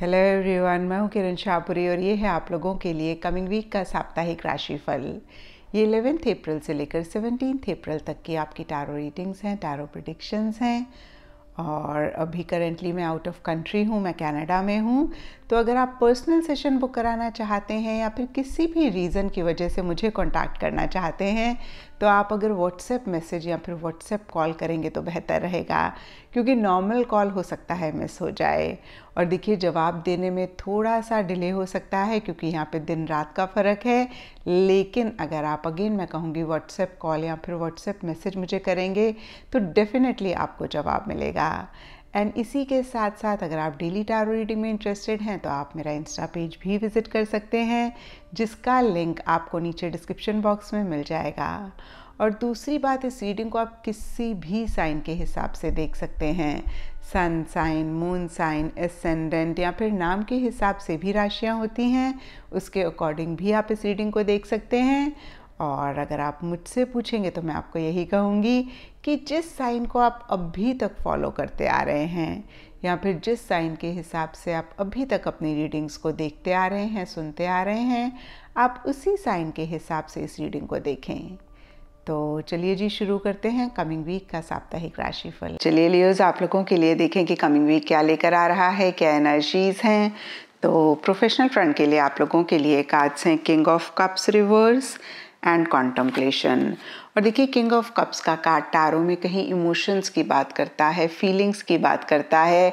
hello everyone मैं हूं किरण शाहपुरी और ये है आप लोगों के लिए कमिंग वीक का साप्ताहिक राशिफल ये इलेवेंथ अप्रैल से लेकर सेवनटीन अप्रैल तक की आपकी टारो रीडिंग्स हैं टारो प्रडिक्शंस हैं और अभी करेंटली मैं आउट ऑफ कंट्री हूँ मैं कनाडा में हूँ तो अगर आप पर्सनल सेशन बुक कराना चाहते हैं या फिर किसी भी रीज़न की वजह से मुझे कांटेक्ट करना चाहते हैं तो आप अगर व्हाट्सएप मैसेज या फिर व्हाट्सएप कॉल करेंगे तो बेहतर रहेगा क्योंकि नॉर्मल कॉल हो सकता है मिस हो जाए और देखिए जवाब देने में थोड़ा सा डिले हो सकता है क्योंकि यहाँ पे दिन रात का फ़र्क है लेकिन अगर आप अगेन मैं कहूँगी व्हाट्सएप कॉल या फिर व्हाट्सएप मैसेज मुझे करेंगे तो डेफ़िनेटली आपको जवाब मिलेगा एंड इसी के साथ साथ अगर आप डेली टारो रीडिंग में इंटरेस्टेड हैं तो आप मेरा इंस्टा पेज भी विज़िट कर सकते हैं जिसका लिंक आपको नीचे डिस्क्रिप्शन बॉक्स में मिल जाएगा और दूसरी बात इस रीडिंग को आप किसी भी साइन के हिसाब से देख सकते हैं sun sign moon sign ascendant या फिर नाम के हिसाब से भी राशियाँ होती हैं उसके अकॉर्डिंग भी आप इस रीडिंग को देख सकते हैं और अगर आप मुझसे पूछेंगे तो मैं आपको यही कहूँगी कि जिस साइन को आप अभी तक फॉलो करते आ रहे हैं या फिर जिस साइन के हिसाब से आप अभी तक अपनी रीडिंग्स को देखते आ रहे हैं सुनते आ रहे हैं आप उसी साइन के हिसाब से इस रीडिंग को देखें तो चलिए जी शुरू करते हैं कमिंग वीक का साप्ताहिक राशिफल चलिए लियोज आप लोगों के लिए देखें कि कमिंग वीक क्या लेकर आ रहा है क्या एनर्जीज हैं तो प्रोफेशनल फ्रंट के लिए आप लोगों के लिए कार्ड्स हैं king of cups reverse and contemplation और देखिए किंग ऑफ कप्स का कार्ड टारो में कहीं इमोशंस की बात करता है फीलिंग्स की बात करता है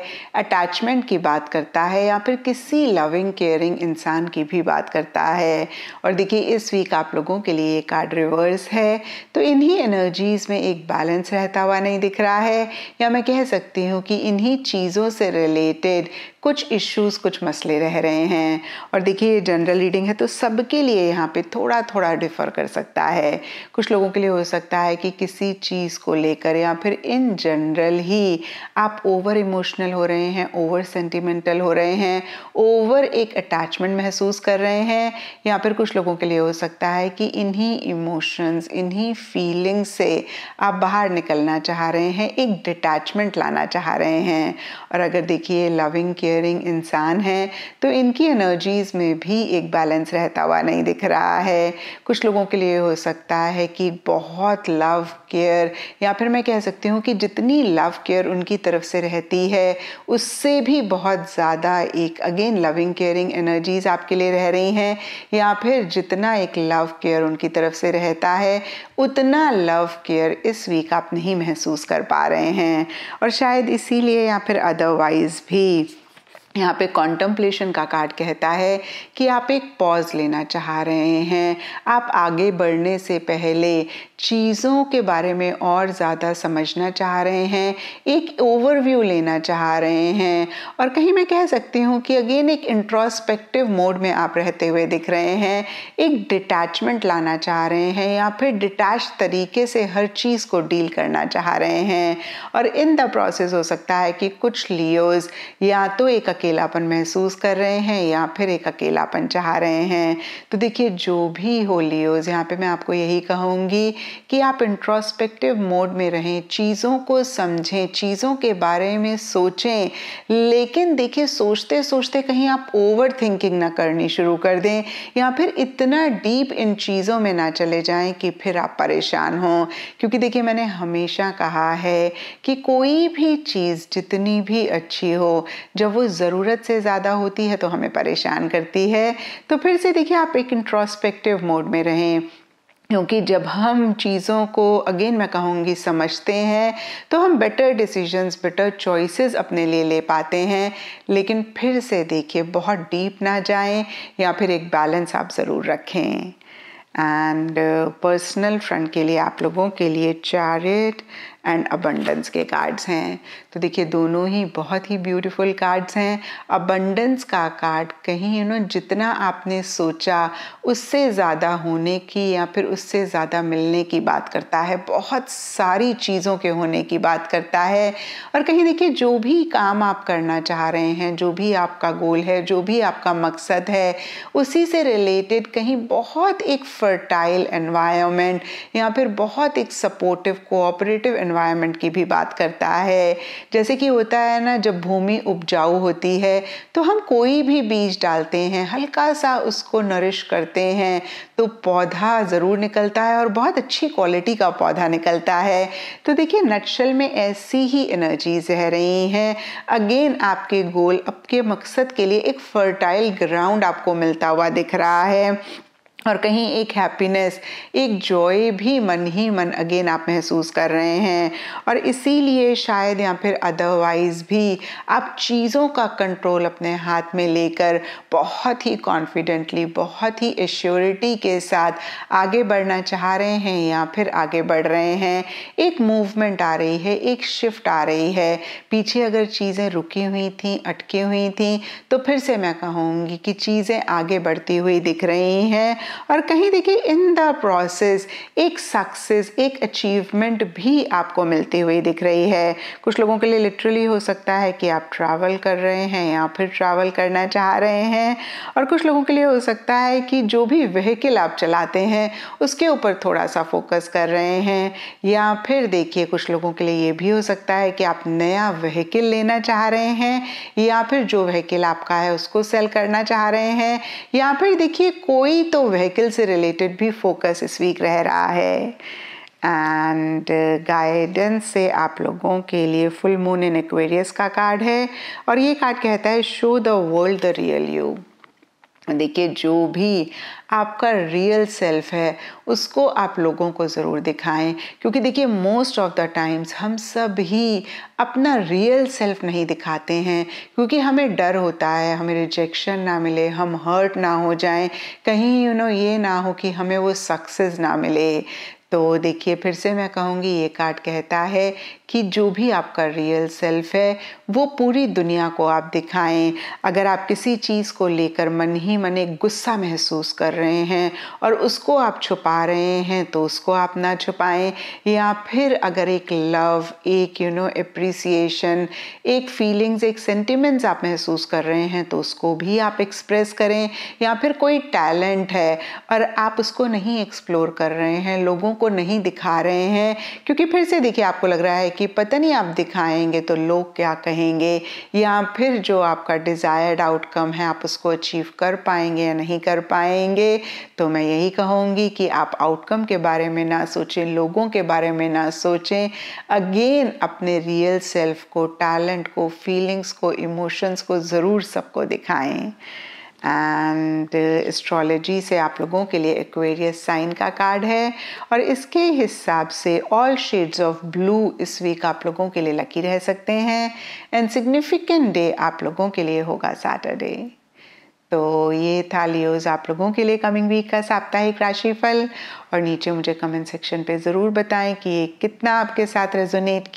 अटैचमेंट की बात करता है या फिर किसी लविंग केयरिंग इंसान की भी बात करता है और देखिए इस वीक आप लोगों के लिए ये कार्ड रिवर्स है तो इन्हीं एनर्जीज़ में एक बैलेंस रहता हुआ नहीं दिख रहा है या मैं कह सकती हूँ कि इन्हीं चीज़ों से रिलेटेड कुछ इश्यूज कुछ मसले रह रहे हैं और देखिए जनरल रीडिंग है तो सबके लिए यहाँ पे थोड़ा थोड़ा डिफर कर सकता है कुछ लोगों के लिए हो सकता है कि किसी चीज़ को लेकर या फिर इन जनरल ही आप ओवर इमोशनल हो रहे हैं ओवर सेंटिमेंटल हो रहे हैं ओवर एक अटैचमेंट महसूस कर रहे हैं या फिर कुछ लोगों के लिए हो सकता है कि इन्हीं इमोशंस इन्हीं फीलिंग से आप बाहर निकलना चाह रहे हैं एक डिटैचमेंट लाना चाह रहे हैं और अगर देखिए लविंग केयर केयरिंग इंसान हैं तो इनकी एनर्जीज़ में भी एक बैलेंस रहता हुआ नहीं दिख रहा है कुछ लोगों के लिए हो सकता है कि बहुत लव केयर या फिर मैं कह सकती हूँ कि जितनी लव केयर उनकी तरफ से रहती है उससे भी बहुत ज़्यादा एक अगेन लविंग केयरिंग एनर्जीज़ आपके लिए रह रही हैं या फिर जितना एक लव केयर उनकी तरफ से रहता है उतना लव केयर इस वीक आप नहीं महसूस कर पा रहे हैं और शायद इसीलिए या फिर अदरवाइज़ भी यहाँ पे कॉन्टम्पलेशन का कार्ड कहता है कि आप एक पॉज लेना चाह रहे हैं आप आगे बढ़ने से पहले चीज़ों के बारे में और ज़्यादा समझना चाह रहे हैं एक ओवरव्यू लेना चाह रहे हैं और कहीं मैं कह सकती हूँ कि अगेन एक इंट्रोस्पेक्टिव मोड में आप रहते हुए दिख रहे हैं एक डिटैचमेंट लाना चाह रहे हैं या फिर डिटैच तरीके से हर चीज़ को डील करना चाह रहे हैं और इन द प्रोसेस हो सकता है कि कुछ लियोज या तो एक अकेलापन महसूस कर रहे हैं या फिर एक अकेलापन चाह रहे हैं तो देखिए जो भी हो लियोज यहाँ पे मैं आपको यही कहूँगी कि आप इंट्रोस्पेक्टिव मोड में रहें चीज़ों को समझें चीज़ों के बारे में सोचें लेकिन देखिए सोचते सोचते कहीं आप ओवर थिंकिंग ना करनी शुरू कर दें या फिर इतना डीप इन चीज़ों में ना चले जाएं कि फिर आप परेशान हों क्योंकि देखिए मैंने हमेशा कहा है कि कोई भी चीज़ जितनी भी अच्छी हो जब वो ज़रूरत से ज़्यादा होती है तो हमें परेशान करती है तो फिर से देखिए आप एक इंट्रोस्पेक्टिव मोड में रहें क्योंकि जब हम चीज़ों को अगेन मैं कहूँगी समझते हैं तो हम बेटर डिसीजंस बेटर चॉइसेस अपने लिए ले पाते हैं लेकिन फिर से देखिए बहुत डीप ना जाएं या फिर एक बैलेंस आप ज़रूर रखें एंड पर्सनल फ्रंट के लिए आप लोगों के लिए चैरिट एंड अबंडेंस के कार्ड्स हैं तो देखिए दोनों ही बहुत ही ब्यूटीफुल कार्ड्स हैं अबंडेंस का कार्ड कहीं यू नो जितना आपने सोचा उससे ज़्यादा होने की या फिर उससे ज़्यादा मिलने की बात करता है बहुत सारी चीज़ों के होने की बात करता है और कहीं देखिए जो भी काम आप करना चाह रहे हैं जो भी आपका गोल है जो भी आपका मकसद है उसी से रिलेटेड कहीं बहुत एक फर्टाइल एनवायरमेंट या फिर बहुत एक सपोर्टिव कोऑपरेटिव एनवायरनमेंट की भी बात करता है जैसे कि होता है ना जब भूमि उपजाऊ होती है तो हम कोई भी बीज डालते हैं हल्का सा उसको नरिश करते हैं तो पौधा ज़रूर निकलता है और बहुत अच्छी क्वालिटी का पौधा निकलता है तो देखिए नक्शल में ऐसी ही एनर्जीज रह रही हैं अगेन आपके गोल आपके मकसद के लिए एक फर्टाइल ग्राउंड आपको मिलता हुआ दिख रहा है और कहीं एक हैप्पीनेस एक जॉय भी मन ही मन अगेन आप महसूस कर रहे हैं और इसीलिए शायद या फिर अदरवाइज भी आप चीज़ों का कंट्रोल अपने हाथ में लेकर बहुत ही कॉन्फिडेंटली बहुत ही एश्योरिटी के साथ आगे बढ़ना चाह रहे हैं या फिर आगे बढ़ रहे हैं एक मूवमेंट आ रही है एक शिफ्ट आ रही है पीछे अगर चीज़ें रुकी हुई थी अटकी हुई थी तो फिर से मैं कहूँगी कि चीज़ें आगे बढ़ती हुई दिख रही हैं और कहीं देखिए इन द प्रोसेस एक सक्सेस एक अचीवमेंट भी आपको मिलती हुई दिख रही है कुछ लोगों के लिए लिटरली हो सकता है कि आप ट्रैवल कर रहे हैं या फिर ट्रैवल करना चाह रहे हैं और कुछ लोगों के लिए हो सकता है कि जो भी व्हीकल आप चलाते हैं उसके ऊपर थोड़ा सा फोकस कर रहे हैं या फिर देखिए कुछ लोगों के लिए ये भी हो सकता है कि आप नया व्हीकल लेना चाह रहे हैं या फिर जो व्हीकल आपका है उसको सेल करना चाह रहे हैं या फिर देखिए कोई तो वह व्हीकल से रिलेटेड भी फोकस इस वीक रह रहा है एंड गाइडेंस uh, से आप लोगों के लिए फुल मून इन एक्वेरियस का कार्ड है और ये कार्ड कहता है show the world the real you देखिए जो भी आपका रियल सेल्फ है उसको आप लोगों को ज़रूर दिखाएं क्योंकि देखिए मोस्ट ऑफ द टाइम्स हम सब ही अपना रियल सेल्फ नहीं दिखाते हैं क्योंकि हमें डर होता है हमें रिजेक्शन ना मिले हम हर्ट ना हो जाएं कहीं यू you नो know, ये ना हो कि हमें वो सक्सेस ना मिले तो देखिए फिर से मैं कहूँगी ये कार्ड कहता है कि जो भी आपका रियल सेल्फ है वो पूरी दुनिया को आप दिखाएं अगर आप किसी चीज़ को लेकर मन ही मन एक गुस्सा महसूस कर रहे हैं और उसको आप छुपा रहे हैं तो उसको आप ना छुपाएं या फिर अगर एक लव एक यू नो अप्रिसिएशन एक फीलिंग्स एक सेंटिमेंट्स आप महसूस कर रहे हैं तो उसको भी आप एक्सप्रेस करें या फिर कोई टैलेंट है और आप उसको नहीं एक्सप्लोर कर रहे हैं लोगों को नहीं दिखा रहे हैं क्योंकि फिर से देखिए आपको लग रहा है कि पता नहीं आप दिखाएंगे तो लोग क्या कहेंगे या फिर जो आपका डिज़ायर्ड आउटकम है आप उसको अचीव कर पाएंगे या नहीं कर पाएंगे तो मैं यही कहूँगी कि आप आउटकम के बारे में ना सोचें लोगों के बारे में ना सोचें अगेन अपने रियल सेल्फ को टैलेंट को फीलिंग्स को इमोशंस को ज़रूर सबको दिखाएं एंड एस्ट्रोलॉजी uh, से आप लोगों के लिए एक्वेरियस साइन का कार्ड है और इसके हिसाब से ऑल शेड्स ऑफ ब्लू इस वीक आप लोगों के लिए लकी रह सकते हैं एंड सिग्निफिकेंट डे आप लोगों के लिए होगा सैटरडे तो ये था लियोज आप लोगों के लिए कमिंग वीक का साप्ताहिक राशिफल और नीचे मुझे कमेंट सेक्शन पे ज़रूर बताएं कि ये कितना आपके साथ रेजोनेट